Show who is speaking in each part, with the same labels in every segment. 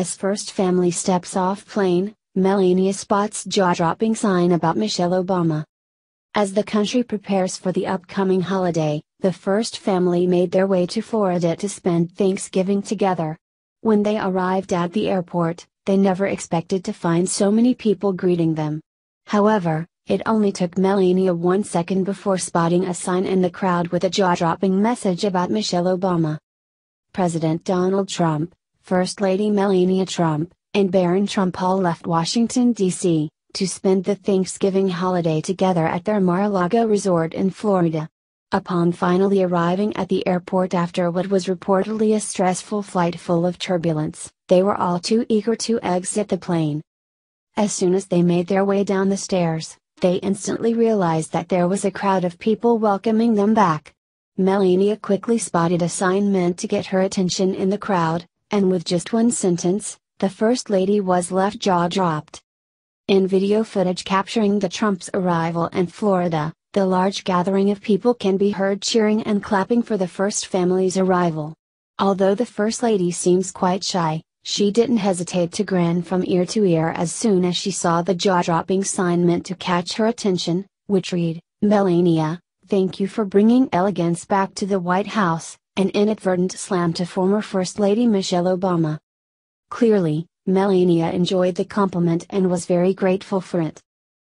Speaker 1: As first family steps off plane, Melania spots jaw-dropping sign about Michelle Obama. As the country prepares for the upcoming holiday, the first family made their way to Florida to spend Thanksgiving together. When they arrived at the airport, they never expected to find so many people greeting them. However, it only took Melania one second before spotting a sign in the crowd with a jaw dropping message about Michelle Obama. President Donald Trump, First Lady Melania Trump, and Barron Trump all left Washington, D.C., to spend the Thanksgiving holiday together at their Mar-a-Lago resort in Florida. Upon finally arriving at the airport after what was reportedly a stressful flight full of turbulence, they were all too eager to exit the plane. As soon as they made their way down the stairs, they instantly realized that there was a crowd of people welcoming them back. Melania quickly spotted a sign meant to get her attention in the crowd, and with just one sentence, the First Lady was left jaw dropped. In video footage capturing the Trump's arrival in Florida, the large gathering of people can be heard cheering and clapping for the First Family's arrival. Although the First Lady seems quite shy, she didn't hesitate to grin from ear to ear as soon as she saw the jaw dropping sign meant to catch her attention, which read, Melania, thank you for bringing elegance back to the White House, an inadvertent slam to former First Lady Michelle Obama. Clearly, Melania enjoyed the compliment and was very grateful for it.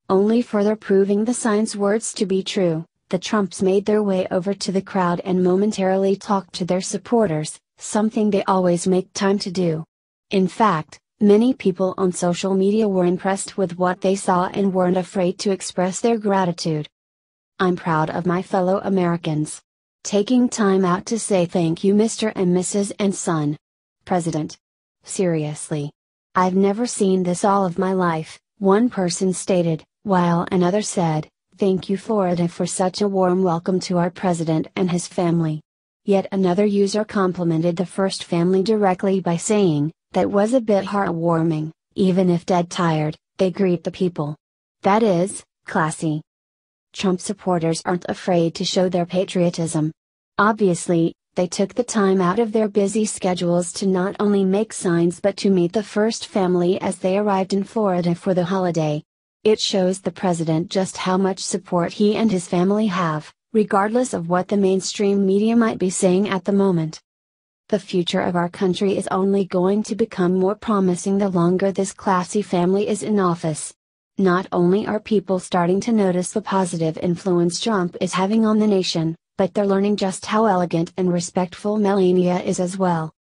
Speaker 1: Only further proving the sign's words to be true, the Trumps made their way over to the crowd and momentarily talked to their supporters, something they always make time to do. In fact, many people on social media were impressed with what they saw and weren't afraid to express their gratitude. I'm proud of my fellow Americans. Taking time out to say thank you, Mr. and Mrs. and son. President. Seriously. I've never seen this all of my life, one person stated, while another said, Thank you, Florida, for such a warm welcome to our president and his family. Yet another user complimented the first family directly by saying, That was a bit heartwarming, even if dead tired, they greet the people. That is, classy. Trump supporters aren't afraid to show their patriotism. Obviously, they took the time out of their busy schedules to not only make signs but to meet the first family as they arrived in Florida for the holiday. It shows the president just how much support he and his family have, regardless of what the mainstream media might be saying at the moment. The future of our country is only going to become more promising the longer this classy family is in office. Not only are people starting to notice the positive influence Trump is having on the nation, but they're learning just how elegant and respectful Melania is as well.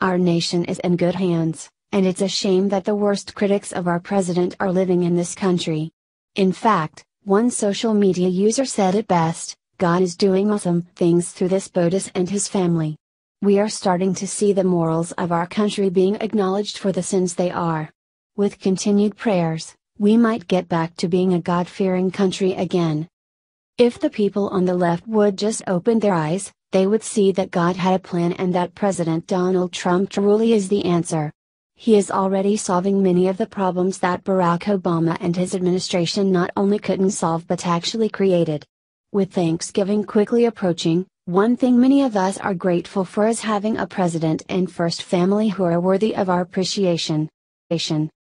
Speaker 1: Our nation is in good hands, and it's a shame that the worst critics of our president are living in this country. In fact, one social media user said it best God is doing awesome things through this Botus and his family. We are starting to see the morals of our country being acknowledged for the sins they are. With continued prayers, we might get back to being a God fearing country again, if the people on the left would just open their eyes, they would see that God had a plan and that President Donald Trump truly is the answer. He is already solving many of the problems that Barack Obama and his administration not only couldn't solve but actually created. With Thanksgiving quickly approaching, one thing many of us are grateful for is having a president and first family who are worthy of our appreciation.